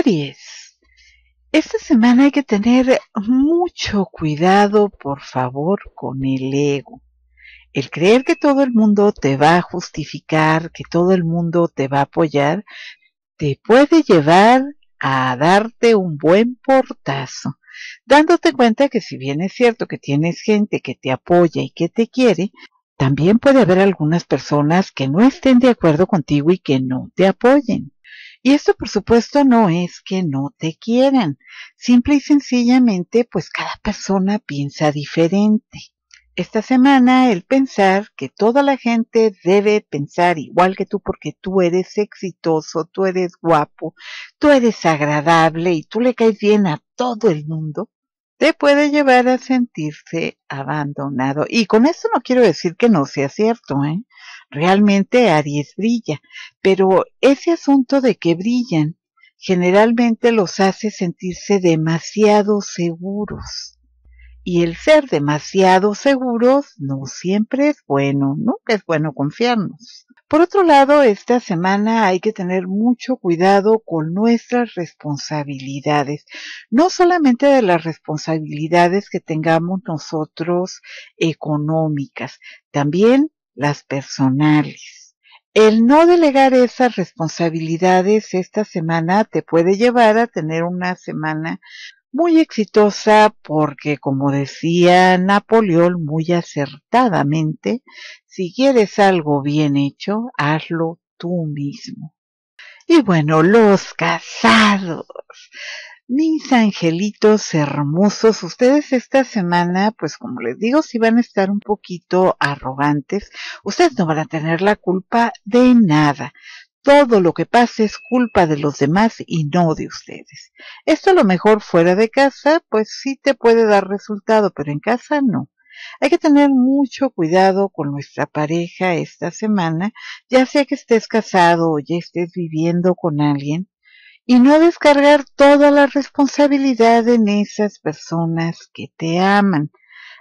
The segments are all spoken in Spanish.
Aries, esta semana hay que tener mucho cuidado, por favor, con el ego. El creer que todo el mundo te va a justificar, que todo el mundo te va a apoyar, te puede llevar a darte un buen portazo, dándote cuenta que si bien es cierto que tienes gente que te apoya y que te quiere, también puede haber algunas personas que no estén de acuerdo contigo y que no te apoyen. Y esto, por supuesto, no es que no te quieran. Simple y sencillamente, pues cada persona piensa diferente. Esta semana el pensar que toda la gente debe pensar igual que tú porque tú eres exitoso, tú eres guapo, tú eres agradable y tú le caes bien a todo el mundo, te puede llevar a sentirse abandonado. Y con esto no quiero decir que no sea cierto, ¿eh? Realmente Aries brilla, pero ese asunto de que brillan generalmente los hace sentirse demasiado seguros. Y el ser demasiado seguros no siempre es bueno, nunca es bueno confiarnos. Por otro lado, esta semana hay que tener mucho cuidado con nuestras responsabilidades, no solamente de las responsabilidades que tengamos nosotros económicas, también las personales. El no delegar esas responsabilidades esta semana te puede llevar a tener una semana muy exitosa porque, como decía Napoleón muy acertadamente, si quieres algo bien hecho, hazlo tú mismo. Y bueno, los casados. Mis angelitos hermosos, ustedes esta semana, pues como les digo, si van a estar un poquito arrogantes, ustedes no van a tener la culpa de nada. Todo lo que pase es culpa de los demás y no de ustedes. Esto a lo mejor fuera de casa, pues sí te puede dar resultado, pero en casa no. Hay que tener mucho cuidado con nuestra pareja esta semana, ya sea que estés casado o ya estés viviendo con alguien, y no descargar toda la responsabilidad en esas personas que te aman.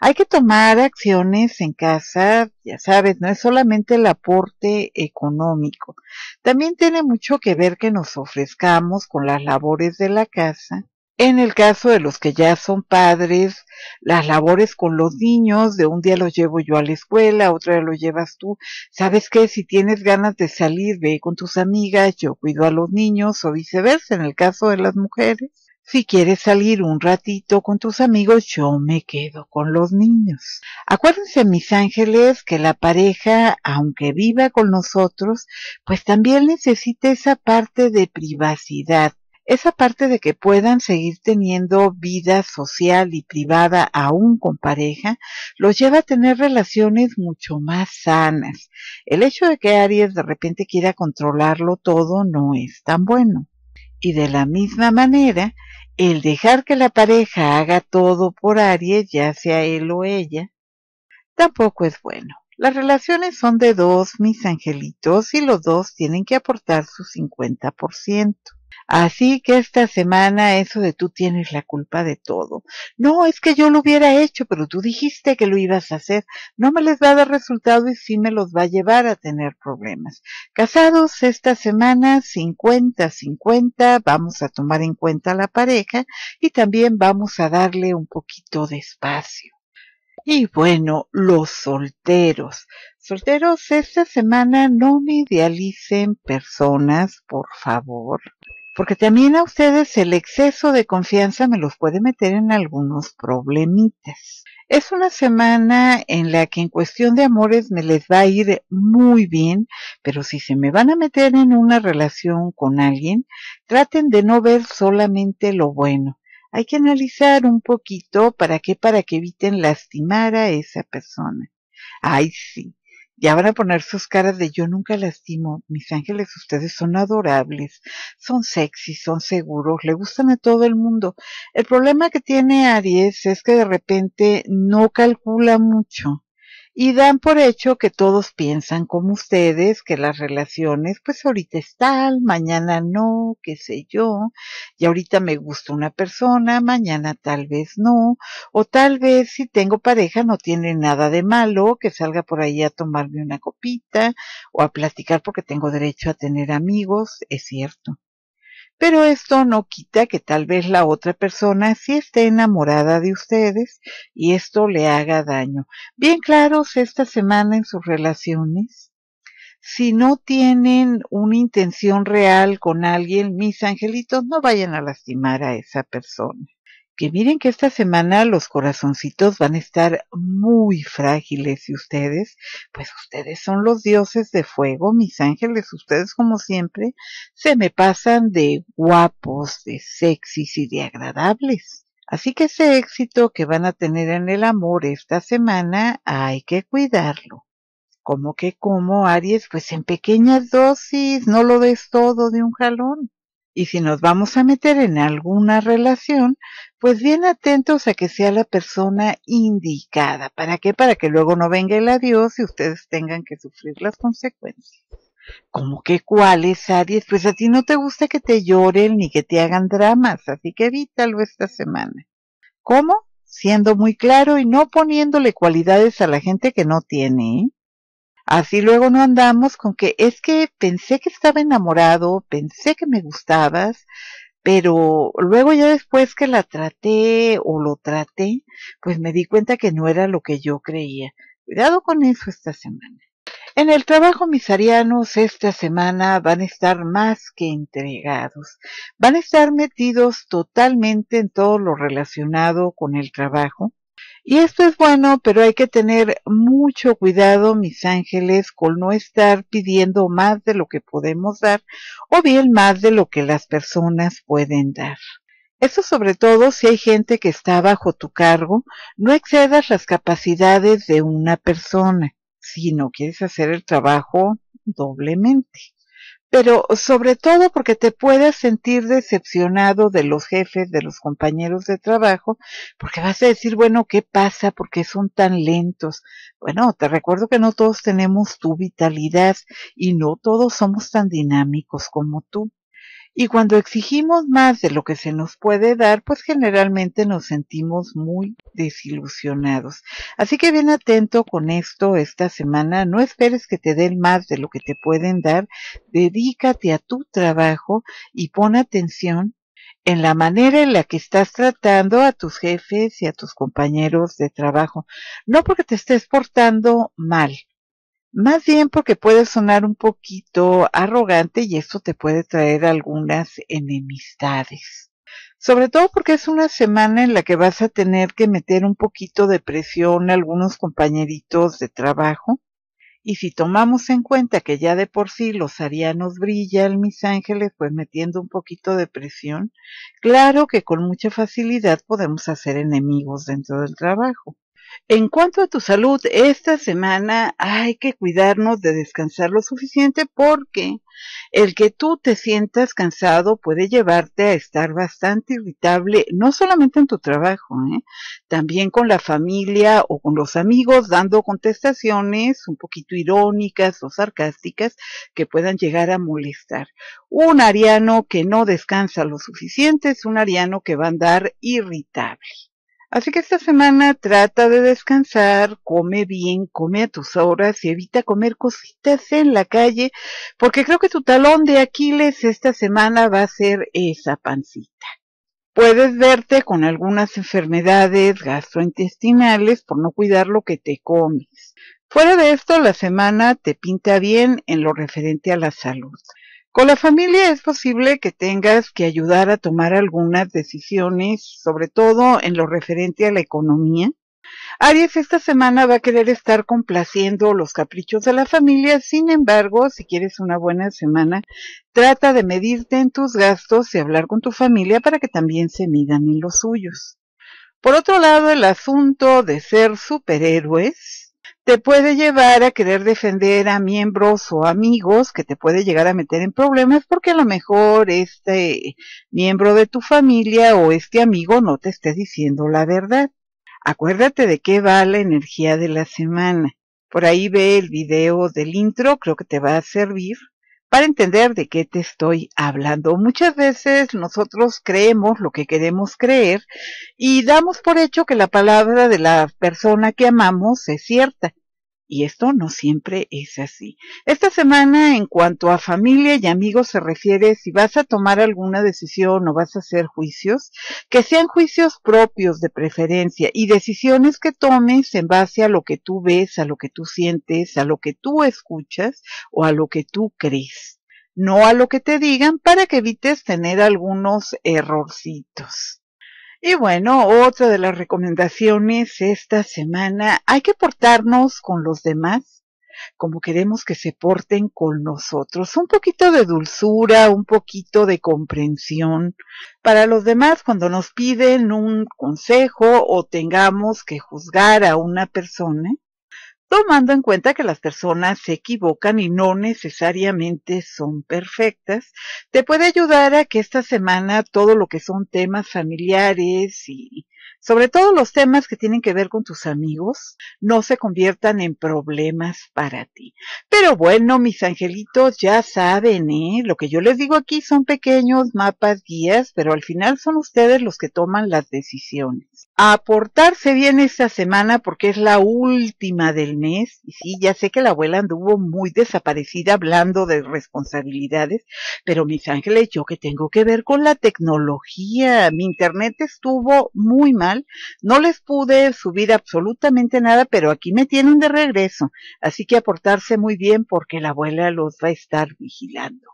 Hay que tomar acciones en casa, ya sabes, no es solamente el aporte económico. También tiene mucho que ver que nos ofrezcamos con las labores de la casa, en el caso de los que ya son padres, las labores con los niños, de un día los llevo yo a la escuela, otro día los llevas tú. ¿Sabes qué? Si tienes ganas de salir, ve con tus amigas, yo cuido a los niños o viceversa en el caso de las mujeres. Si quieres salir un ratito con tus amigos, yo me quedo con los niños. Acuérdense, mis ángeles, que la pareja, aunque viva con nosotros, pues también necesita esa parte de privacidad esa parte de que puedan seguir teniendo vida social y privada aún con pareja, los lleva a tener relaciones mucho más sanas. El hecho de que Aries de repente quiera controlarlo todo no es tan bueno. Y de la misma manera, el dejar que la pareja haga todo por Aries, ya sea él o ella, tampoco es bueno. Las relaciones son de dos, mis angelitos, y los dos tienen que aportar su 50%. Así que esta semana eso de tú tienes la culpa de todo. No, es que yo lo hubiera hecho, pero tú dijiste que lo ibas a hacer. No me les va a dar resultado y sí me los va a llevar a tener problemas. Casados esta semana 50-50, vamos a tomar en cuenta a la pareja y también vamos a darle un poquito de espacio. Y bueno, los solteros. Solteros, esta semana no me idealicen personas, por favor porque también a ustedes el exceso de confianza me los puede meter en algunos problemitas. Es una semana en la que en cuestión de amores me les va a ir muy bien, pero si se me van a meter en una relación con alguien, traten de no ver solamente lo bueno. Hay que analizar un poquito para qué, para que eviten lastimar a esa persona. Ay, sí. Ya van a poner sus caras de yo nunca lastimo. Mis ángeles, ustedes son adorables, son sexy, son seguros, le gustan a todo el mundo. El problema que tiene Aries es que de repente no calcula mucho y dan por hecho que todos piensan como ustedes, que las relaciones, pues ahorita es tal, mañana no, qué sé yo, y ahorita me gusta una persona, mañana tal vez no, o tal vez si tengo pareja no tiene nada de malo que salga por ahí a tomarme una copita o a platicar porque tengo derecho a tener amigos, es cierto. Pero esto no quita que tal vez la otra persona sí esté enamorada de ustedes y esto le haga daño. Bien claros esta semana en sus relaciones. Si no tienen una intención real con alguien, mis angelitos, no vayan a lastimar a esa persona que miren que esta semana los corazoncitos van a estar muy frágiles y ustedes, pues ustedes son los dioses de fuego, mis ángeles, ustedes como siempre se me pasan de guapos, de sexys y de agradables. Así que ese éxito que van a tener en el amor esta semana hay que cuidarlo. Como que como Aries, pues en pequeñas dosis, no lo des todo de un jalón. Y si nos vamos a meter en alguna relación, pues bien atentos a que sea la persona indicada. ¿Para qué? Para que luego no venga el adiós y ustedes tengan que sufrir las consecuencias. ¿Cómo que cuáles, Aries? Pues a ti no te gusta que te lloren ni que te hagan dramas, así que evítalo esta semana. ¿Cómo? Siendo muy claro y no poniéndole cualidades a la gente que no tiene. ¿eh? Así luego no andamos con que es que pensé que estaba enamorado, pensé que me gustabas, pero luego ya después que la traté o lo traté, pues me di cuenta que no era lo que yo creía. Cuidado con eso esta semana. En el trabajo, mis arianos, esta semana van a estar más que entregados. Van a estar metidos totalmente en todo lo relacionado con el trabajo. Y esto es bueno, pero hay que tener mucho cuidado, mis ángeles, con no estar pidiendo más de lo que podemos dar o bien más de lo que las personas pueden dar. Eso sobre todo si hay gente que está bajo tu cargo, no excedas las capacidades de una persona, si no quieres hacer el trabajo doblemente pero sobre todo porque te puedas sentir decepcionado de los jefes, de los compañeros de trabajo, porque vas a decir, bueno, ¿qué pasa? ¿Por qué son tan lentos? Bueno, te recuerdo que no todos tenemos tu vitalidad y no todos somos tan dinámicos como tú. Y cuando exigimos más de lo que se nos puede dar, pues generalmente nos sentimos muy desilusionados. Así que bien atento con esto esta semana. No esperes que te den más de lo que te pueden dar. Dedícate a tu trabajo y pon atención en la manera en la que estás tratando a tus jefes y a tus compañeros de trabajo. No porque te estés portando mal, más bien porque puede sonar un poquito arrogante y esto te puede traer algunas enemistades. Sobre todo porque es una semana en la que vas a tener que meter un poquito de presión a algunos compañeritos de trabajo. Y si tomamos en cuenta que ya de por sí los arianos brillan, mis ángeles, pues metiendo un poquito de presión, claro que con mucha facilidad podemos hacer enemigos dentro del trabajo. En cuanto a tu salud, esta semana hay que cuidarnos de descansar lo suficiente porque el que tú te sientas cansado puede llevarte a estar bastante irritable, no solamente en tu trabajo, ¿eh? también con la familia o con los amigos, dando contestaciones un poquito irónicas o sarcásticas que puedan llegar a molestar. Un ariano que no descansa lo suficiente es un ariano que va a andar irritable. Así que esta semana trata de descansar, come bien, come a tus horas y evita comer cositas en la calle, porque creo que tu talón de Aquiles esta semana va a ser esa pancita. Puedes verte con algunas enfermedades gastrointestinales por no cuidar lo que te comes. Fuera de esto, la semana te pinta bien en lo referente a la salud. Con la familia es posible que tengas que ayudar a tomar algunas decisiones, sobre todo en lo referente a la economía. Aries esta semana va a querer estar complaciendo los caprichos de la familia, sin embargo, si quieres una buena semana, trata de medirte en tus gastos y hablar con tu familia para que también se midan en los suyos. Por otro lado, el asunto de ser superhéroes te puede llevar a querer defender a miembros o amigos que te puede llegar a meter en problemas porque a lo mejor este miembro de tu familia o este amigo no te esté diciendo la verdad. Acuérdate de qué va la energía de la semana. Por ahí ve el video del intro, creo que te va a servir para entender de qué te estoy hablando. Muchas veces nosotros creemos lo que queremos creer y damos por hecho que la palabra de la persona que amamos es cierta. Y esto no siempre es así. Esta semana, en cuanto a familia y amigos se refiere, si vas a tomar alguna decisión o vas a hacer juicios, que sean juicios propios de preferencia y decisiones que tomes en base a lo que tú ves, a lo que tú sientes, a lo que tú escuchas o a lo que tú crees. No a lo que te digan para que evites tener algunos errorcitos. Y bueno, otra de las recomendaciones esta semana, hay que portarnos con los demás como queremos que se porten con nosotros. Un poquito de dulzura, un poquito de comprensión para los demás cuando nos piden un consejo o tengamos que juzgar a una persona tomando en cuenta que las personas se equivocan y no necesariamente son perfectas, te puede ayudar a que esta semana todo lo que son temas familiares y sobre todo los temas que tienen que ver con tus amigos, no se conviertan en problemas para ti. Pero bueno, mis angelitos ya saben, ¿eh? Lo que yo les digo aquí son pequeños mapas, guías, pero al final son ustedes los que toman las decisiones. A portarse bien esta semana porque es la última del mes. Y sí, ya sé que la abuela anduvo muy desaparecida hablando de responsabilidades, pero mis ángeles, yo que tengo que ver con la tecnología. Mi internet estuvo muy mal, no les pude subir absolutamente nada, pero aquí me tienen de regreso, así que aportarse muy bien porque la abuela los va a estar vigilando.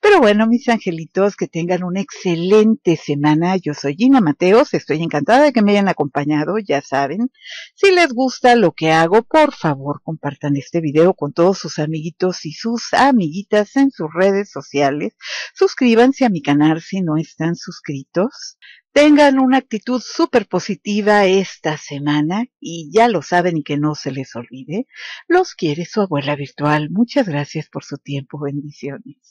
Pero bueno, mis angelitos, que tengan una excelente semana. Yo soy Gina Mateos, estoy encantada de que me hayan acompañado, ya saben. Si les gusta lo que hago, por favor, compartan este video con todos sus amiguitos y sus amiguitas en sus redes sociales. Suscríbanse a mi canal si no están suscritos tengan una actitud súper positiva esta semana y ya lo saben y que no se les olvide. Los quiere su abuela virtual. Muchas gracias por su tiempo. Bendiciones.